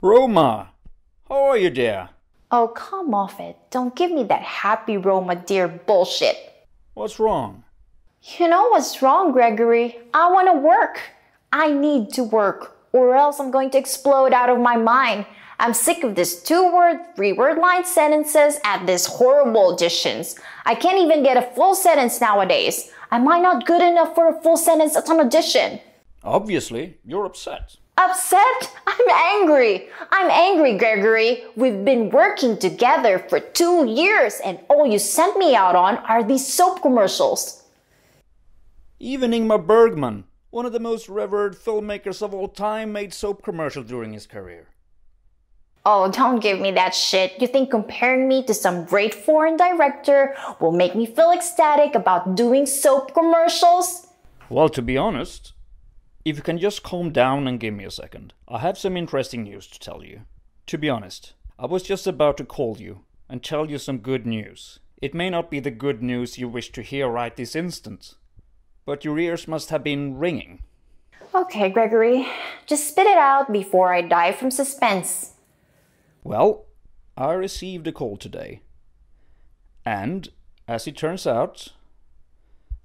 Roma, how are you, dear? Oh, come off it. Don't give me that happy Roma dear bullshit. What's wrong? You know what's wrong, Gregory? I want to work. I need to work, or else I'm going to explode out of my mind. I'm sick of this two word, three word line sentences at this horrible auditions. I can't even get a full sentence nowadays. Am I not good enough for a full sentence at an audition? Obviously, you're upset. Upset? I'm angry. I'm angry, Gregory. We've been working together for two years and all you sent me out on are these soap commercials. Even Ingmar Bergman, one of the most revered filmmakers of all time, made soap commercials during his career. Oh, don't give me that shit. You think comparing me to some great foreign director will make me feel ecstatic about doing soap commercials? Well, to be honest, if you can just calm down and give me a second, I have some interesting news to tell you. To be honest, I was just about to call you and tell you some good news. It may not be the good news you wish to hear right this instant, but your ears must have been ringing. Okay, Gregory, just spit it out before I die from suspense. Well, I received a call today. And, as it turns out,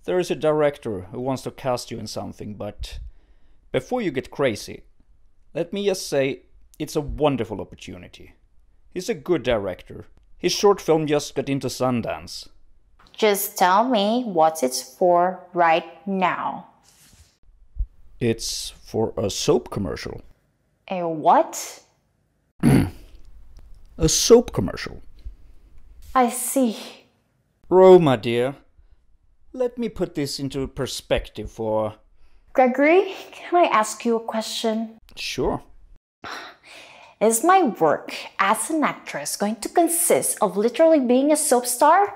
there is a director who wants to cast you in something, but before you get crazy, let me just say it's a wonderful opportunity. He's a good director. His short film just got into Sundance. Just tell me what it's for right now. It's for a soap commercial. A what? a soap commercial. I see. Roma, dear, let me put this into perspective for Gregory, can I ask you a question? Sure. Is my work as an actress going to consist of literally being a soap star?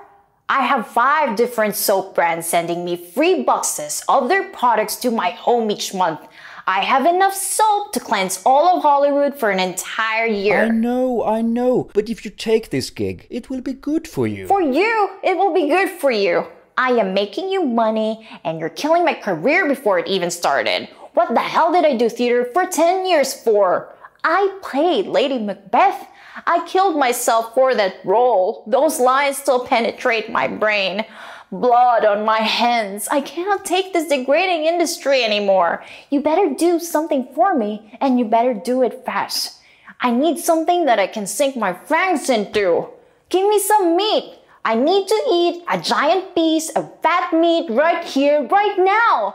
I have five different soap brands sending me free boxes of their products to my home each month. I have enough soap to cleanse all of Hollywood for an entire year. I know, I know, but if you take this gig, it will be good for you. For you, it will be good for you. I am making you money and you're killing my career before it even started. What the hell did I do theater for 10 years for? I played Lady Macbeth. I killed myself for that role. Those lines still penetrate my brain. Blood on my hands. I cannot take this degrading industry anymore. You better do something for me and you better do it fast. I need something that I can sink my fangs into. Give me some meat. I need to eat a giant piece of fat meat right here, right now.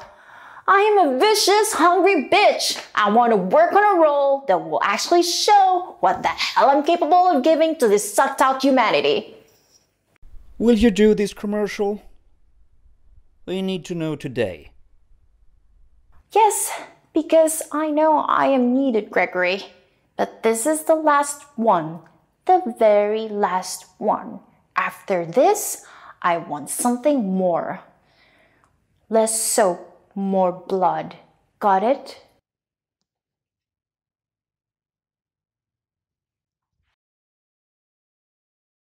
I am a vicious, hungry bitch. I want to work on a role that will actually show what the hell I'm capable of giving to this sucked out humanity. Will you do this commercial? We need to know today. Yes, because I know I am needed, Gregory. But this is the last one. The very last one. After this, I want something more. Let's soak more blood. Got it?